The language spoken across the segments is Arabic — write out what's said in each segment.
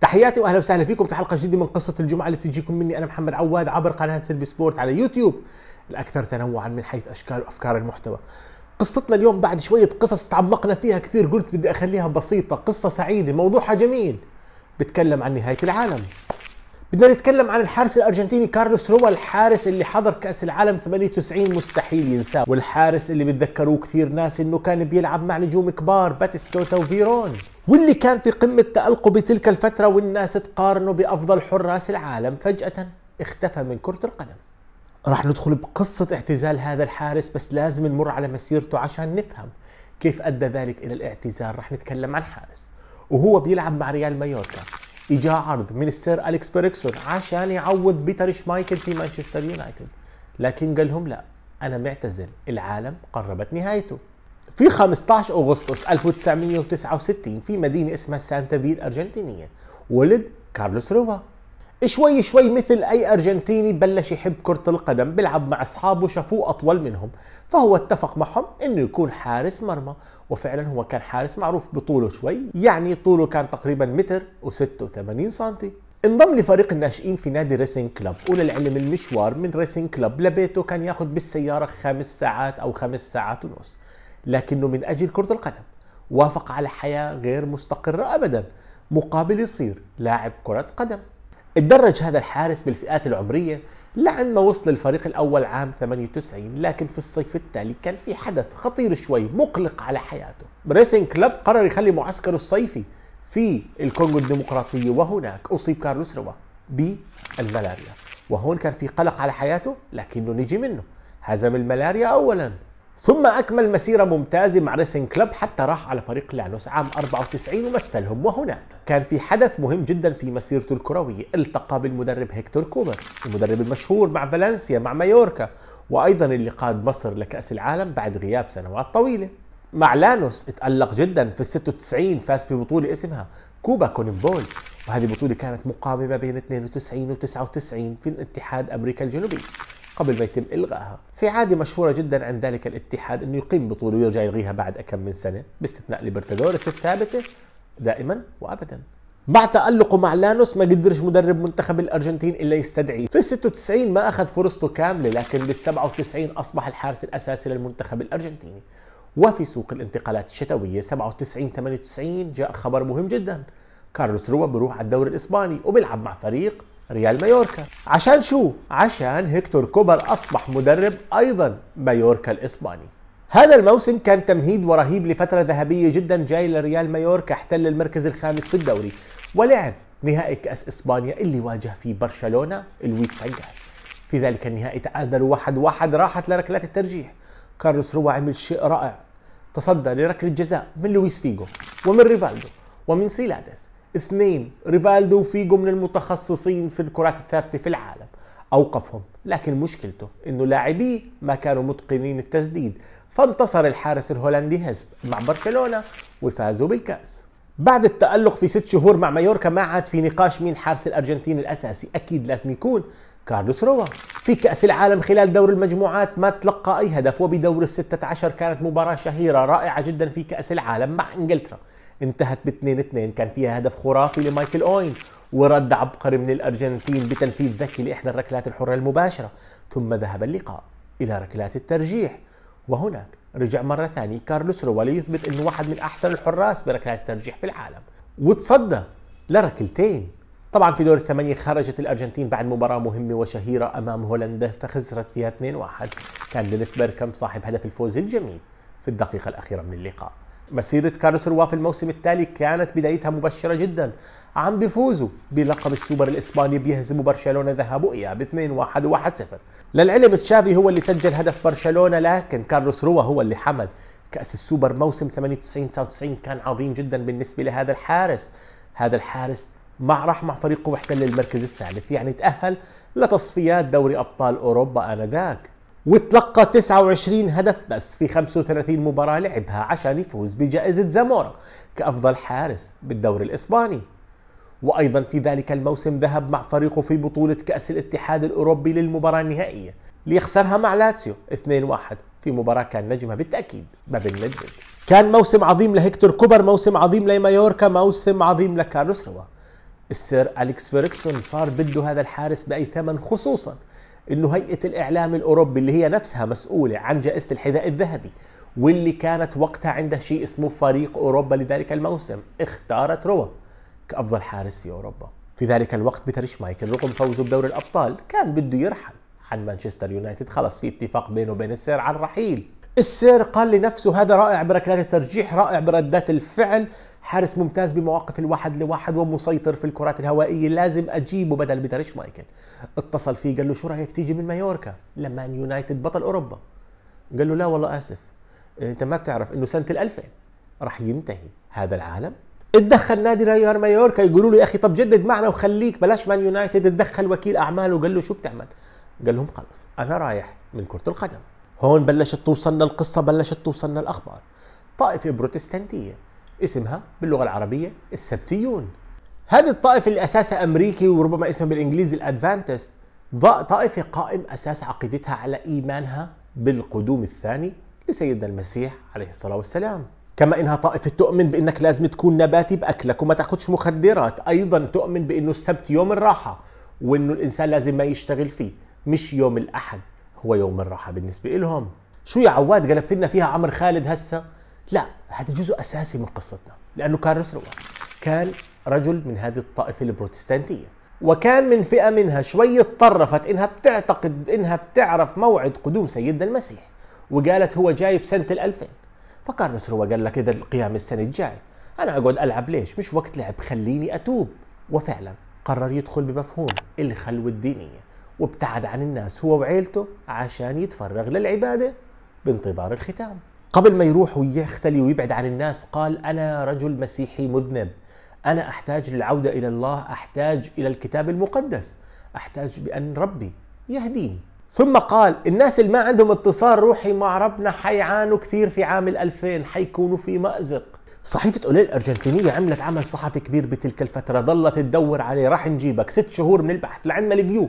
تحياتي واهلا وسهلا فيكم في حلقه جديده من قصه الجمعه اللي بتجيكم مني انا محمد عواد عبر قناه سيلفي سبورت على يوتيوب الاكثر تنوعا من حيث اشكال وافكار المحتوى. قصتنا اليوم بعد شويه قصص تعمقنا فيها كثير قلت بدي اخليها بسيطه، قصه سعيده، موضوعها جميل بتكلم عن نهايه العالم. بدنا نتكلم عن الحارس الارجنتيني كارلوس هو الحارس اللي حضر كاس العالم 98 مستحيل ينساه والحارس اللي بتذكروه كثير ناس انه كان بيلعب مع نجوم كبار باتيستوتا وفيرون واللي كان في قمه تالقه بتلك الفتره والناس تقارنه بافضل حراس العالم فجاه اختفى من كره القدم راح ندخل بقصة اعتزال هذا الحارس بس لازم نمر على مسيرته عشان نفهم كيف أدى ذلك إلى الاعتزال راح نتكلم عن حارس وهو بيلعب مع ريال مايوركا اجى عرض من السير اليكس بيركسون عشان يعوض بيتر شمايكل في مانشستر يونايتد لكن قال لهم لا انا معتزل العالم قربت نهايته في 15 اغسطس 1969 في مدينه اسمها سانتا في الارجنتينيه ولد كارلوس روفا شوي شوي مثل أي أرجنتيني بلش يحب كرة القدم بلعب مع أصحابه شافوه أطول منهم فهو اتفق معهم أنه يكون حارس مرمى وفعلا هو كان حارس معروف بطوله شوي يعني طوله كان تقريبا متر و86 سنتي انضم لفريق الناشئين في نادي ريسينج كلب وللعلم المشوار من ريسينج كلب لبيته كان ياخذ بالسيارة خمس ساعات أو خمس ساعات ونص لكنه من أجل كرة القدم وافق على حياة غير مستقرة أبدا مقابل يصير لاعب كرة قدم تدرج هذا الحارس بالفئات العمرية لعن ما وصل الفريق الأول عام 98 لكن في الصيف التالي كان في حدث خطير شوي مقلق على حياته ريسنج كلب قرر يخلي معسكره الصيفي في الكونغو الديمقراطية وهناك أصيب كارلوس روا بالملاريا وهون كان في قلق على حياته لكنه نجي منه هزم الملاريا أولاً ثم أكمل مسيرة ممتازة مع ريسنج كلب حتى راح على فريق لانوس عام 94 ومثلهم وهنا كان في حدث مهم جدا في مسيرته الكروية التقى بالمدرب هيكتور كوبر المدرب المشهور مع فالنسيا مع مايوركا وأيضا اللي قاد مصر لكأس العالم بعد غياب سنوات طويلة مع لانوس اتألق جدا في ال 96 فاز في بطولة اسمها كوبا كونبول وهذه البطولة كانت مقامبة بين 92 و 99 في الاتحاد أمريكا الجنوبي قبل ما يتم إلغائها في عادة مشهورة جدا عند ذلك الاتحاد أنه يقيم بطولة ويرجع يلغيها بعد أكم من سنة باستثناء ليبرتادوريس الثابتة دائما وأبدا بعد تألقه مع لانوس ما قدرش مدرب منتخب الأرجنتين إلا يستدعيه في 96 ما أخذ فرصته كاملة لكن بال 97 أصبح الحارس الأساسي للمنتخب الأرجنتيني وفي سوق الانتقالات الشتوية 97 98 جاء خبر مهم جدا كارلوس روا بيروح على الدوري الإسباني وبيلعب مع فريق ريال مايوركا عشان شو؟ عشان هيكتور كوبر أصبح مدرب أيضا مايوركا الإسباني هذا الموسم كان تمهيد ورهيب لفترة ذهبية جدا جاي لريال مايوركا احتل المركز الخامس في الدوري ولعب نهائي كأس إسبانيا اللي واجه فيه برشلونة لويس فانجال في ذلك النهائي تعادلوا واحد واحد راحت لركلات الترجيح كارلوس روا عمل شيء رائع تصدى لركلة جزاء من لويس فيجو ومن ريفالدو ومن سيلادس اثنين ريفالدو وفيجو من المتخصصين في الكرات الثابتة في العالم أوقفهم لكن مشكلته أنه لاعبيه ما كانوا متقنين التسديد فانتصر الحارس الهولندي هزب مع برشلونة وفازوا بالكأس بعد التألق في ست شهور مع مايوركا ما عاد في نقاش مين حارس الأرجنتين الأساسي أكيد لازم يكون كارلوس روا في كأس العالم خلال دور المجموعات ما تلقى أي هدف وبدور الستة عشر كانت مباراة شهيرة رائعة جدا في كأس العالم مع إنجلترا انتهت ب 2 2 كان فيها هدف خرافي لمايكل اوين ورد عبقري من الارجنتين بتنفيذ ذكي لاحدى الركلات الحره المباشره ثم ذهب اللقاء الى ركلات الترجيح وهناك رجع مره ثانيه كارلوس روا ليثبت انه واحد من احسن الحراس بركلات الترجيح في العالم وتصدى لركلتين طبعا في دور الثمانية خرجت الأرجنتين بعد مباراة مهمة وشهيرة أمام هولندا فخسرت فيها 2-1 كان دينيس بيركم صاحب هدف الفوز الجميل في الدقيقة الأخيرة من اللقاء مسيرة كارلوس روا في الموسم التالي كانت بدايتها مبشرة جدا عم بيفوزوا بلقب السوبر الإسباني بيهزموا برشلونة ذهاب واياب 2 2-1 و1-0 للعلم تشافي هو اللي سجل هدف برشلونة لكن كارلوس روا هو اللي حمل كأس السوبر موسم 98-99 كان عظيم جدا بالنسبة لهذا الحارس هذا الحارس مع راح مع فريقه واحتل المركز الثالث يعني تأهل لتصفيات دوري أبطال أوروبا آنذاك وتلقى 29 هدف بس في 35 مباراة لعبها عشان يفوز بجائزة زامورا كأفضل حارس بالدوري الإسباني وأيضا في ذلك الموسم ذهب مع فريقه في بطولة كأس الاتحاد الأوروبي للمباراة النهائية ليخسرها مع لاتسيو 2-1 في مباراة كان نجمها بالتأكيد ما بين مدريد كان موسم عظيم لهكتور كوبر موسم عظيم لمايوركا موسم عظيم لكارلوس روا السير أليكس فيريكسون صار بده هذا الحارس بأي ثمن خصوصاً انه هيئه الاعلام الاوروبي اللي هي نفسها مسؤوله عن جائزه الحذاء الذهبي واللي كانت وقتها عندها شيء اسمه فريق اوروبا لذلك الموسم اختارت روا كافضل حارس في اوروبا في ذلك الوقت بيتر شمايكل رغم فوزه بدوري الابطال كان بده يرحل عن مانشستر يونايتد خلص في اتفاق بينه وبين السير على الرحيل السير قال لنفسه هذا رائع بركلات الترجيح رائع بردات الفعل حارس ممتاز بمواقف الواحد لواحد ومسيطر في الكرات الهوائيه لازم اجيبه بدل بدرش مايكل اتصل فيه قال له شو رايك تيجي من مايوركا لما يونايتد بطل اوروبا قال له لا والله اسف انت ما بتعرف انه سنه ال2000 راح ينتهي هذا العالم اتدخل نادي ريال مايوركا يقولوا له يا اخي طب جدد معنا وخليك بلاش مان يونايتد اتدخل وكيل اعمال وقال له شو بتعمل قال لهم خلص انا رايح من كره القدم هون بلشت توصلنا القصه بلشت توصلنا الاخبار طائفه بروتستانتيه اسمها باللغة العربية السبتيون هذه الطائفة اللي أساسها أمريكي وربما اسمها بالإنجليزي الأدفانتست طائفة قائم أساس عقيدتها على إيمانها بالقدوم الثاني لسيدنا المسيح عليه الصلاة والسلام كما انها طائفة تؤمن بانك لازم تكون نباتي باكلك وما تاخذش مخدرات، ايضا تؤمن بانه السبت يوم الراحة وانه الانسان لازم ما يشتغل فيه، مش يوم الاحد هو يوم الراحة بالنسبة لهم. شو يا عواد قلبت لنا فيها عمر خالد هسه؟ لا هذا جزء اساسي من قصتنا لانه كارلس روان كان رجل من هذه الطائفه البروتستانتيه وكان من فئه منها شوي اتطرفت انها بتعتقد انها بتعرف موعد قدوم سيدنا المسيح وقالت هو جاي بسنه ال2000 فكارلس روا قال لك اذا القيام السنه الجاي انا اقعد العب ليش مش وقت لعب خليني اتوب وفعلا قرر يدخل بمفهوم الخلوه الدينيه وابتعد عن الناس هو وعيلته عشان يتفرغ للعباده بانتظار الختام قبل ما يروح ويختلي ويبعد عن الناس قال انا رجل مسيحي مذنب انا احتاج للعوده الى الله احتاج الى الكتاب المقدس احتاج بان ربي يهديني ثم قال الناس اللي ما عندهم اتصال روحي مع ربنا حيعانوا كثير في عام 2000 حيكونوا في مأزق صحيفة أولي الأرجنتينية عملت عمل صحفي كبير بتلك الفترة ظلت تدور عليه راح نجيبك ست شهور من البحث لعند ما لقيوه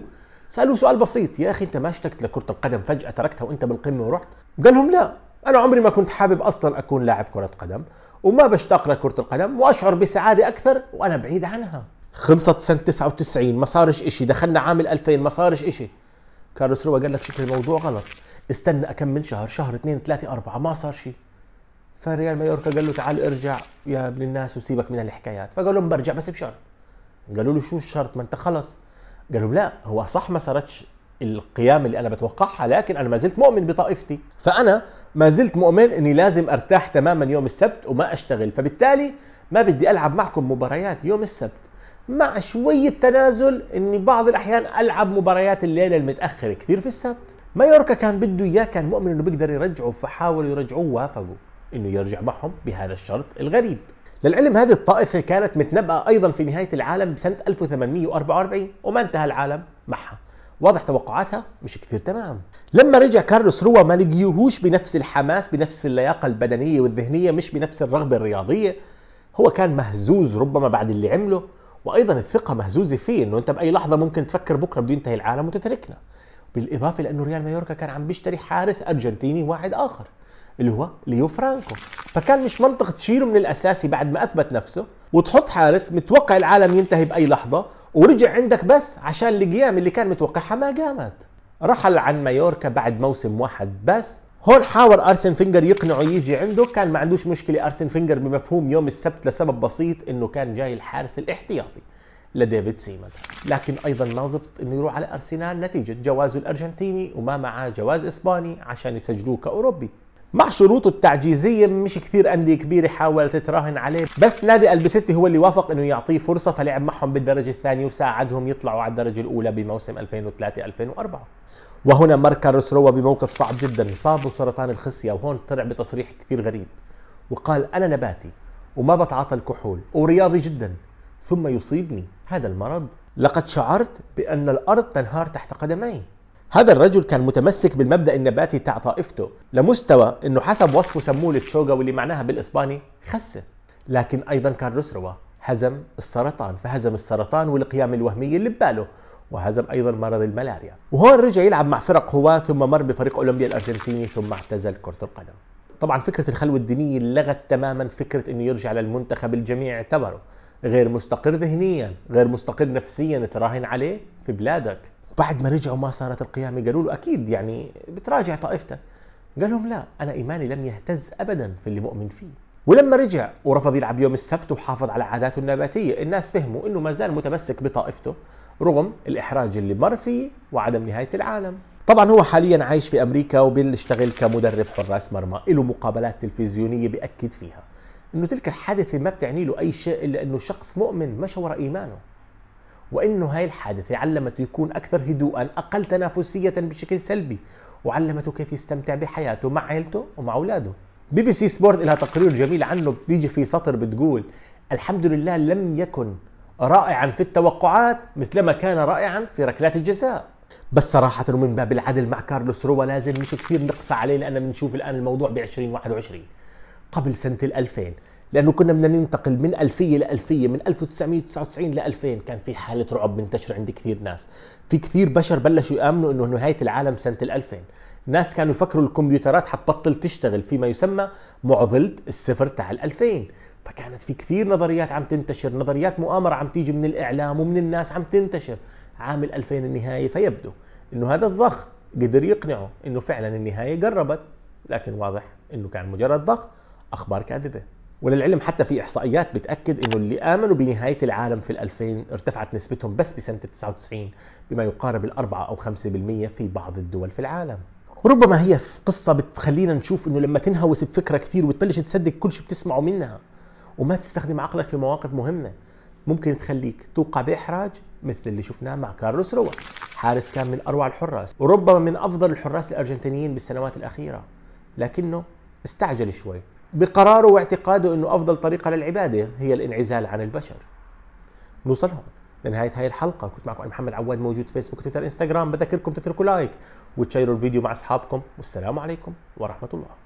سألوه سؤال بسيط يا أخي أنت ما اشتقت لكرة القدم فجأة تركتها وأنت بالقمة ورحت قال لهم لا انا عمري ما كنت حابب اصلا اكون لاعب كره قدم وما بشتاق لكره القدم واشعر بسعاده اكثر وانا بعيد عنها خلصت سنه 99 ما صارش إشي دخلنا عام 2000 ما صارش إشي كارلوس روا قال لك شكل الموضوع غلط استنى كم من شهر شهر اثنين ثلاثة أربعة ما صار شيء فريال مايوركا قال له تعال ارجع يا ابن الناس وسيبك من الحكايات فقال لهم برجع بس بشرط قالوا له شو الشرط ما انت خلص قالوا لا هو صح ما صارتش القيام اللي انا بتوقعها لكن انا ما زلت مؤمن بطائفتي فانا ما زلت مؤمن اني لازم ارتاح تماما يوم السبت وما اشتغل فبالتالي ما بدي العب معكم مباريات يوم السبت مع شوية تنازل اني بعض الاحيان العب مباريات الليلة المتأخرة كثير في السبت مايوركا كان بده اياه كان مؤمن انه بيقدر يرجعه فحاولوا يرجعوه وافقوا انه يرجع معهم بهذا الشرط الغريب للعلم هذه الطائفة كانت متنبأة أيضا في نهاية العالم بسنة 1844 وما انتهى العالم معها واضح توقعاتها مش كثير تمام لما رجع كارلوس روا ما لقيهوش بنفس الحماس بنفس اللياقه البدنيه والذهنيه مش بنفس الرغبه الرياضيه هو كان مهزوز ربما بعد اللي عمله وايضا الثقه مهزوزه فيه انه انت باي لحظه ممكن تفكر بكره بده ينتهي العالم وتتركنا بالاضافه لانه ريال مايوركا كان عم بيشتري حارس ارجنتيني واحد اخر اللي هو ليو فرانكو فكان مش منطق تشيله من الاساسي بعد ما اثبت نفسه وتحط حارس متوقع العالم ينتهي باي لحظه ورجع عندك بس عشان القيام اللي كان متوقعها ما قامت رحل عن مايوركا بعد موسم واحد بس هون حاول ارسن فينجر يقنعه يجي عنده كان ما عندوش مشكله ارسن فينجر بمفهوم يوم السبت لسبب بسيط انه كان جاي الحارس الاحتياطي لديفيد سيمن لكن ايضا ما زبط انه يروح على ارسنال نتيجه جوازه الارجنتيني وما معاه جواز اسباني عشان يسجلوه كاوروبي مع شروطه التعجيزية مش كثير أندية كبيرة حاولت تراهن عليه بس نادي البسيتي هو اللي وافق أنه يعطيه فرصة فلعب معهم بالدرجة الثانية وساعدهم يطلعوا على الدرجة الأولى بموسم 2003-2004 وهنا ماركا رسروا بموقف صعب جدا صابه سرطان الخصية وهون طلع بتصريح كثير غريب وقال أنا نباتي وما بتعاطى الكحول ورياضي جدا ثم يصيبني هذا المرض لقد شعرت بأن الأرض تنهار تحت قدمي هذا الرجل كان متمسك بالمبدا النباتي تاع طائفته لمستوى انه حسب وصفه سموه التشوغا واللي معناها بالاسباني خسه لكن ايضا كارلوس روا هزم السرطان فهزم السرطان والقيام الوهميه اللي بباله وهزم ايضا مرض الملاريا وهون رجع يلعب مع فرق هواه ثم مر بفريق اولمبيا الارجنتيني ثم اعتزل كره القدم طبعا فكره الخلوه الدينيه لغت تماما فكره انه يرجع للمنتخب الجميع اعتبره غير مستقر ذهنيا غير مستقر نفسيا تراهن عليه في بلادك بعد ما رجعوا ما صارت القيامة قالوا له أكيد يعني بتراجع طائفتك قال لهم لا أنا إيماني لم يهتز أبدا في اللي مؤمن فيه ولما رجع ورفض يلعب يوم السبت وحافظ على عاداته النباتية الناس فهموا أنه ما زال متمسك بطائفته رغم الإحراج اللي مر فيه وعدم نهاية العالم طبعا هو حاليا عايش في أمريكا وبيشتغل كمدرب حراس مرمى له مقابلات تلفزيونية بأكد فيها أنه تلك الحادثة ما بتعني له أي شيء إلا أنه شخص مؤمن مشى وراء إيمانه وانه هاي الحادثه علمته يكون اكثر هدوءا اقل تنافسيه بشكل سلبي وعلمته كيف يستمتع بحياته مع عيلته ومع اولاده بي بي سي سبورت لها تقرير جميل عنه بيجي في سطر بتقول الحمد لله لم يكن رائعا في التوقعات مثلما كان رائعا في ركلات الجزاء بس صراحة ومن باب العدل مع كارلوس روا لازم مش كثير نقصى عليه لأننا بنشوف الآن الموضوع ب 2021 قبل سنة 2000 لانه كنا بدنا ننتقل من الفيه لالفيه من 1999 ل 2000 كان في حاله رعب منتشره عند كثير ناس في كثير بشر بلشوا يامنوا انه نهايه العالم سنه 2000 ناس كانوا يفكروا الكمبيوترات حتبطل تشتغل فيما يسمى معضله الصفر تاع ال 2000 فكانت في كثير نظريات عم تنتشر نظريات مؤامره عم تيجي من الاعلام ومن الناس عم تنتشر عام 2000 النهايه فيبدو انه هذا الضغط قدر يقنعه انه فعلا النهايه قربت لكن واضح انه كان مجرد ضغط اخبار كاذبه وللعلم حتى في احصائيات بتاكد انه اللي امنوا بنهايه العالم في ال 2000 ارتفعت نسبتهم بس بسنه 99 بما يقارب ال4 او 5% في بعض الدول في العالم. ربما هي قصة بتخلينا نشوف انه لما تنهوس بفكرة كثير وتبلش تصدق كل شيء بتسمعه منها وما تستخدم عقلك في مواقف مهمة ممكن تخليك توقع بإحراج مثل اللي شفناه مع كارلوس روا حارس كان من أروع الحراس وربما من أفضل الحراس الأرجنتينيين بالسنوات الأخيرة لكنه استعجل شوي بقراره واعتقاده انه افضل طريقه للعباده هي الانعزال عن البشر نوصل هون لنهايه هاي الحلقه كنت معكم محمد عواد موجود في فيسبوك تويتر انستغرام بذكركم تتركوا لايك وتشيروا الفيديو مع اصحابكم والسلام عليكم ورحمه الله